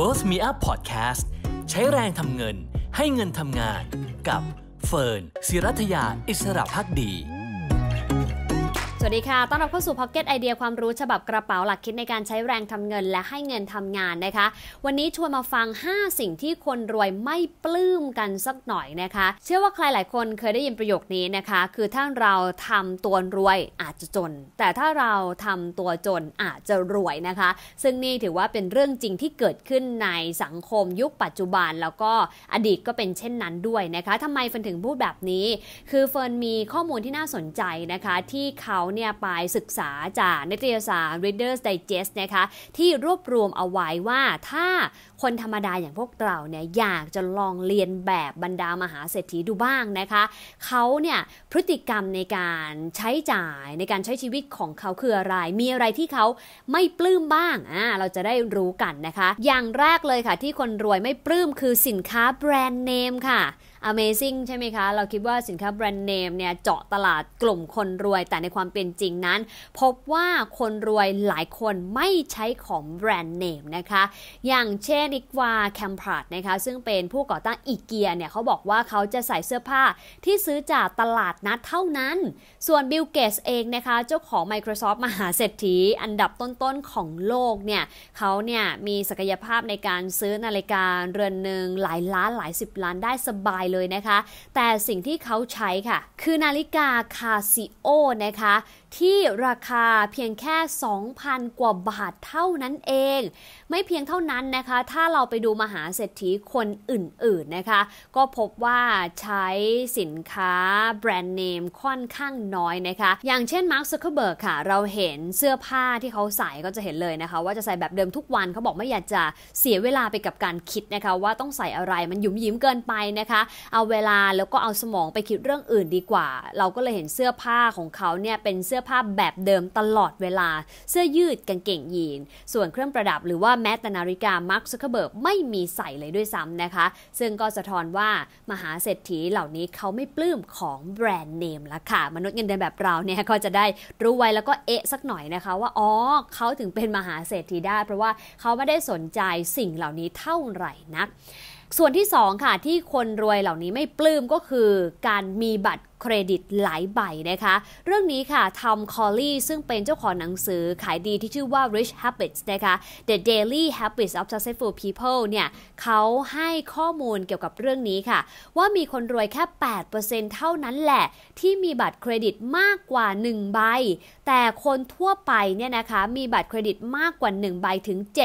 Worth Me Up Podcast ใช้แรงทำเงินให้เงินทำงาน กับเฟิร์น ศิรัทยาอิสระพักดีสวัสดีค่ะ ต้อนรับเข้าสู่พ็อกเก็ตไอเดียความรู้ฉบับกระเป๋าหลักคิดในการใช้แรงทำเงินและให้เงินทำงานนะคะ วันนี้ชวนมาฟัง 5 สิ่งที่คนรวยไม่ปลื้มกันสักหน่อยนะคะ เชื่อว่าใครหลายคนเคยได้ยินประโยคนี้นะคะ คือถ้าเราทำตัวรวยอาจจะจน แต่ถ้าเราทำตัวจนอาจจะรวยนะคะ ซึ่งนี่ถือว่าเป็นเรื่องจริงที่เกิดขึ้นในสังคมยุคปัจจุบัน แล้วก็อดีตก็เป็นเช่นนั้นด้วยนะคะทำไมเฟินถึงพูดแบบนี้ คือเฟินมีข้อมูลที่น่าสนใจนะคะที่เขาเนี่ยไปศึกษาจากนิตยสาร Reader's Digest นะคะที่รวบรวมเอาไว้ว่าถ้าคนธรรมดาอย่างพวกเราเนี่ยอยากจะลองเรียนแบบบรรดามหาเศรษฐีดูบ้างนะคะเขาเนี่ยพฤติกรรมในการใช้จ่ายในการใช้ชีวิตของเขาคืออะไร มีอะไรที่เขาไม่ปลื้มบ้างอ่าเราจะได้รู้กันนะคะ อย่างแรกเลยค่ะที่คนรวยไม่ปลื้มคือสินค้าแบรนด์เนมค่ะ Amazing ใช่ไหมคะ เราคิดว่าสินค้าแบรนด์เนมเนี่ย เจาะตลาดกลุ่มคนรวย แต่ในความเป็นจริงนั้น พบว่าคนรวยหลายคนไม่ใช้ของแบรนด์เนมนะคะ อย่างเช่นอิกวาแคมพร์ดนะคะ ซึ่งเป็นผู้ก่อตั้งอีเกียเนี่ยเขาบอกว่าเขาจะใส่เสื้อผ้าที่ซื้อจากตลาดนัดเท่านั้น ส่วนบิลเกสเองนะคะ เจ้าของ Microsoft มหาเศรษฐีอันดับต้นๆของโลกเนี่ยเขาเนี่ยมีศักยภาพในการซื้อนาฬิกาเรือนหนึ่งหลายล้านหลายสิบล้านได้สบายเลยนะคะ แต่สิ่งที่เขาใช้ค่ะ คือนาฬิกาคาซิโอนะคะที่ราคาเพียงแค่ 2,000 กว่าบาทเท่านั้นเอง ไม่เพียงเท่านั้นนะคะ ถ้าเราไปดูมหาเศรษฐีคนอื่นๆนะคะ ก็พบว่าใช้สินค้าแบรนด์เนมค่อนข้างน้อยนะคะ อย่างเช่นมาร์คซัเคอร์เบิร์กค่ะ เราเห็นเสื้อผ้าที่เขาใส่ก็จะเห็นเลยนะคะ ว่าจะใส่แบบเดิมทุกวันเขาบอกไม่อยากจะเสียเวลาไปกับการคิดนะคะ ว่าต้องใส่อะไรมันหยุ่มยิ้มเกินไปนะคะ เอาเวลาแล้วก็เอาสมองไปคิดเรื่องอื่นดีกว่า เราก็เลยเห็นเสื้อผ้าของเขาเนี่ยเป็นเสื้อผ้าแบบเดิมตลอดเวลาเสื้อยืดกางเกงยีน ส่วนเครื่องประดับหรือว่า แม้แต่นาฬิกามาร์คซักเคเบิร์กไม่มีใส่เลยด้วยซ้ำนะคะ ซึ่งก็สะท้อนว่ามหาเศรษฐีเหล่านี้เขาไม่ปลื้มของแบรนด์เนมละค่ะ มนุษย์เงินเดือนแบบเราเนี่ย ก็จะได้รู้ไว้ แล้วก็เอะสักหน่อยนะคะว่า อ๋อเขาถึงเป็นมหาเศรษฐีได้ เพราะว่าเขาไม่ได้สนใจสิ่งเหล่านี้เท่าไหร่นักส่วนที่2ค่ะที่คนรวยเหล่านี้ไม่ปลื้มก็คือการมีบัตรเครดิตหลายใบนะคะ เรื่องนี้ค่ะทอมคอลลี่ซึ่งเป็นเจ้าของหนังสือขายดีที่ชื่อว่า Rich Habits นะคะ The Daily Habits of Successful People เนี่ยเขาให้ข้อมูลเกี่ยวกับเรื่องนี้ค่ะ ว่ามีคนรวยแค่ 8%เท่านั้นแหละที่มีบัตรเครดิตมากกว่า 1 ใบ แต่คนทั่วไปเนี่ยนะคะ มีบัตรเครดิตมากกว่า 1 ใบถึง70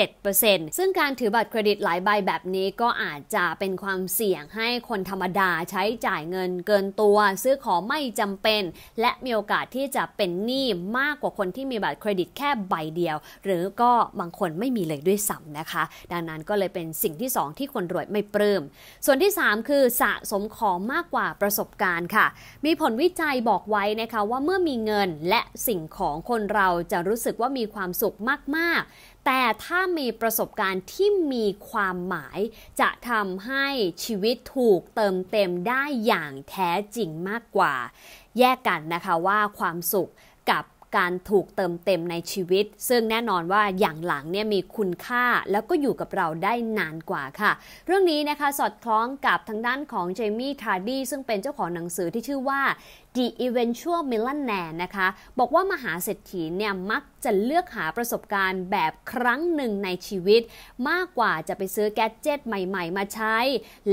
7%ซึ่งการถือบัตรเครดิตหลายใบแบบนี้ก็อาจจะเป็นความเสี่ยงให้คนธรรมดาใช้จ่ายเงินเกินตัวซื้อของไม่จำเป็น และมีโอกาสที่จะเป็นหนี้มากกว่าคนที่มีบัตรเครดิตแค่ใบเดียว หรือก็บางคนไม่มีเลยด้วยซ้ำนะคะ ดังนั้นก็เลยเป็นสิ่งที่2ที่คนรวยไม่ปลื้มส่วนที่ 3 คือสะสมของมากกว่าประสบการณ์ค่ะ มีผลวิจัยบอกไว้นะคะว่าเมื่อมีเงินและสิ่งของคนเราจะรู้สึกว่ามีความสุขมากๆแต่ถ้ามีประสบการณ์ที่มีความหมายจะทำให้ชีวิตถูกเติมเต็มได้อย่างแท้จริงมากกว่า แยกกันนะคะว่าความสุขกับการถูกเติมเต็มในชีวิต ซึ่งแน่นอนว่าอย่างหลังเนี่ยมีคุณค่าแล้วก็อยู่กับเราได้นานกว่าค่ะ เรื่องนี้นะคะสอดคล้องกับทางด้านของเจมี่ ทาร์ดี้ซึ่งเป็นเจ้าของหนังสือที่ชื่อว่า The Eventual Millionaire นะคะ บอกว่ามหาเศรษฐีเนี่ย มักจะเลือกหาประสบการณ์แบบครั้งหนึ่งในชีวิต มากกว่าจะไปซื้อแกจ็ตใหม่ๆมาใช้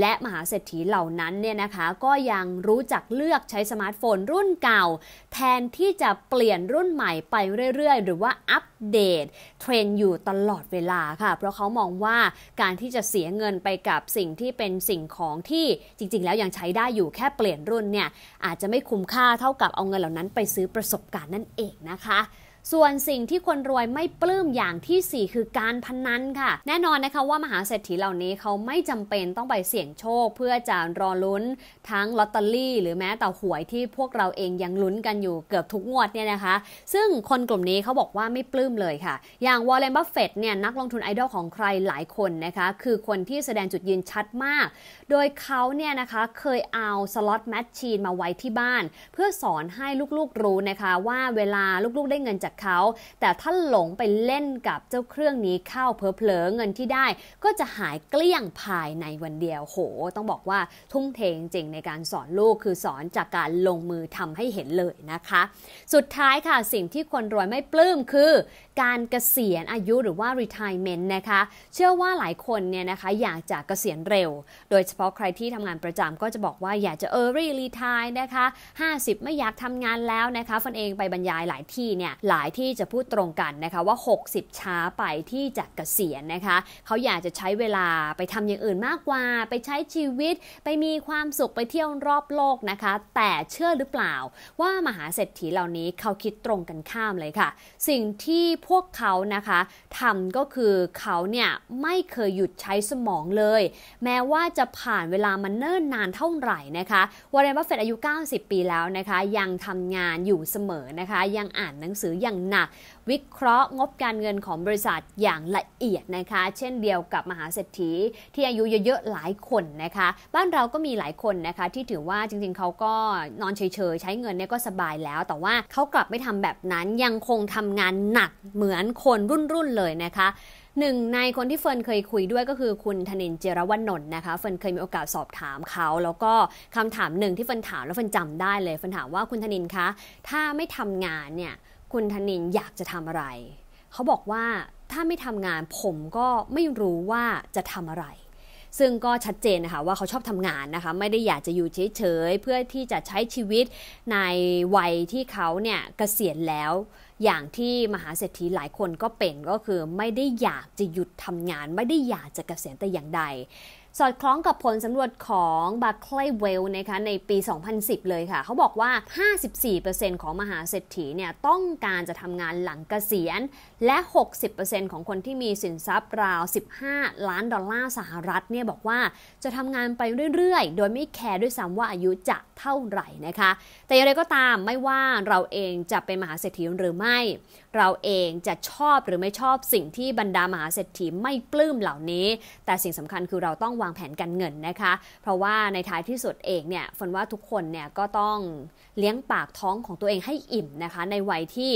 และมหาเศรษฐีเหล่านั้นเนี่ยนะคะ ก็ยังรู้จักเลือกใช้สมาร์ทโฟนรุ่นเก่า แทนที่จะเปลี่ยนรุ่นใหม่ไปเรื่อยๆ หรือว่า อัปเดตเทรนอยู่ตลอดเวลาค่ะ เพราะเขามองว่าการที่จะเสียเงินไปกับสิ่งที่เป็นสิ่งของที่จริงๆแล้วยังใช้ได้อยู่แค่เปลี่ยนรุ่นเนี่ยอาจจะไม่คุ้มค่าเท่ากับเอาเงินเหล่านั้นไปซื้อประสบการณ์นั่นเองนะคะส่วนสิ่งที่คนรวยไม่ปลื้มอย่างที่ 4 คือการพนันค่ะ แน่นอนนะคะว่ามหาเศรษฐีเหล่านี้เขาไม่จำเป็นต้องไปเสี่ยงโชค เพื่อจะรอลุ้น ทั้งลอตเตอรี่หรือแม้แต่หวยที่พวกเราเองยังลุ้นกันอยู่เกือบทุกงวดเนี่ยนะคะ ซึ่งคนกลุ่มนี้เขาบอกว่าไม่ปลื้มเลยค่ะ อย่างวอลเลนบัฟเฟตเนี่ยนักลงทุนไอดอลของใครหลายคนนะคะคือคนที่แสดงจุดยืนชัดมากโดยเขาเนี่ยนะคะเคยเอาสล็อตแมชชีนมาไว้ที่บ้าน เพื่อสอนให้ลูกๆรู้นะคะว่าเวลาลูกๆ ได้เงินจากากเขาแต่ถ้าหลงไปเล่นกับเจ้าเครื่องนี้เข้าเพลอๆเงินที่ได้ก็จะหายเกลี้ยงภายในวันเดียวโหต้องบอกว่าทุ่มเทจริงในการสอนลูกคือสอนจากการลงมือทำให้เห็นเลยนะคะ สุดท้ายค่ะสิ่งที่คนรวยไม่ปลื้มคือ การเกษียณอายุหรือว่า retirement นะคะ เชื่อว่าหลายคนเนี่ยนะคะอยากจะเกษียณเร็ว โดยเฉพาะใครที่ทำงานประจำก็จะบอกว่าอยากจะ early retire นะคะ50 ไม่อยากทำงานแล้วนะคะฟันเองไปบรรยายหลายที่เนี่ยหลายที่จะพูดตรงกันนะคะว่า 60 ช้าไปที่จะกะเกษียณนะคะ เขาอยากจะใช้เวลาไปทำอย่างอื่นมากกว่า ไปใช้ชีวิต ไปมีความสุข ไปเที่ยวรอบโลกนะคะ แต่เชื่อหรือเปล่า ว่ามหาเศรษฐีเหล่านี้เขาคิดตรงกันข้ามเลยค่ะ สิ่งที่พวกเขานะคะทำก็คือเขาเนี่ยไม่เคยหยุดใช้สมองเลย แม้ว่าจะผ่านเวลามันเนิ่นนานเท่าไหร่นะคะวอร์เรนบัฟเฟตอายุ 90 ปีแล้วนะคะ ยังทำงานอยู่เสมอนะคะ ยังอ่านหนังสืออย่างหนักวิเคราะห์งบการเงินของบริษัทอย่างละเอียดนะคะ เช่นเดียวกับมหาเศรษฐีที่อายุเยอะๆหลายคนนะคะ บ้านเราก็มีหลายคนนะคะที่ถือว่าจริงๆเขาก็นอนเฉยๆใช้เงินเนี่ยก็สบายแล้ว แต่ว่าเขากลับไม่ทำแบบนั้นยังคงทำงานหนักเหมือนคนรุ่นๆเลยนะคะหนึ่งในคนที่เฟิร์นเคยคุยด้วยก็คือคุณธนินเจรวันนนท์นะคะเฟิร์นเคยมีโอกาสสอบถามเขาแล้วก็คำถามหนึ่งที่เฟิร์นถามแล้วเฟิร์นจำได้เลยเฟิร์นถามว่าคุณธนินคะ ถ้าไม่ทำงานเนี่ยคุณธนินอยากจะทำอะไร เขาบอกว่าถ้าไม่ทำงานผมก็ไม่รู้ว่าจะทำอะไร ซึ่งก็ชัดเจนนะคะว่าเขาชอบทำงานนะคะไม่ได้อยากจะอยู่เฉยๆเพื่อที่จะใช้ชีวิตในวัยที่เขาเนี่ยกเกษียณแล้ว อย่างที่มหาเศรษฐีหลายคนก็เป็นก็คือไม่ได้อยากจะหยุดทำงาน ไม่ได้อยากจะกะเกษียณแต่อย่างใดสอดคล้องกับผลสำรวจของ Barclay w e l l นะคะในปี 2010 เลยค่ะ เขาบอกว่า 54%ของมหาเศรษฐีเนี่ยต้องการจะทำงานหลังเกษียณ และ 60%ของคนที่มีสินทรัพย์ ราว 15 ล้านดอลลาร์สหรัฐเนี่ยบอกว่าจะทำงานไปเรื่อยๆ โดยไม่แคร์ด้วยซ้ำว่าอายุจะเท่าไหร่นะคะ แต่อย่างไรก็ตามไม่ว่าเราเองจะเป็นมหาเศรษฐีหรือไม่ เราเองจะชอบหรือไม่ชอบสิ่งที่บรรดามหาเศรษฐีไม่ปลื้มเหล่านี้ แต่สิ่งสำคัญคือเราต้องวางางแผนการเงินนะคะ เพราะว่าในท้ายที่สุดเองเนี่ยฝนว่าทุกคนเนี่ยก็ต้องเลี้ยงปากท้องของตัวเองให้อิ่มนะคะ ในวัยที่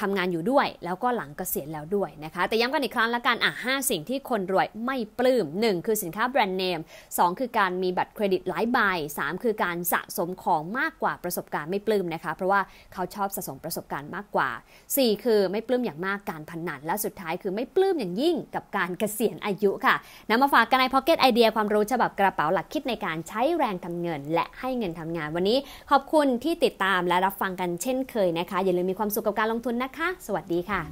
ทำงานอยู่ด้วย แล้วก็หลังเกษียณแล้วด้วยนะคะ แต่ย้ำกันอีกครั้งละกัน อ่ะห้าสิ่งที่คนรวยไม่ปลื้ม1 คือสินค้าแบรนด์เนม2คือการมีบัตรเครดิตหลายใบ3 คือการสะสมของมากกว่าประสบการณ์ไม่ปลื้มนะคะ เพราะว่าเขาชอบสะสมประสบการณ์มากกว่า 4 คือไม่ปลื้มอย่างมากการพนนัน และสุดท้าย คือไม่ปลื้มอย่างยิ่งกับการเกษียณอายุค่ะนำมาฝากกันในเก็ตไอเดียยความรู้ฉบับกระเป๋าหลักคิดในการใช้แรงทำเงินและให้เงินทำงานวันนี้ขอบคุณที่ติดตามและรับฟังกันเช่นเคยนะคะ อย่าลืมมีความสุขกับการลงทุนนะคะ สวัสดีค่ะ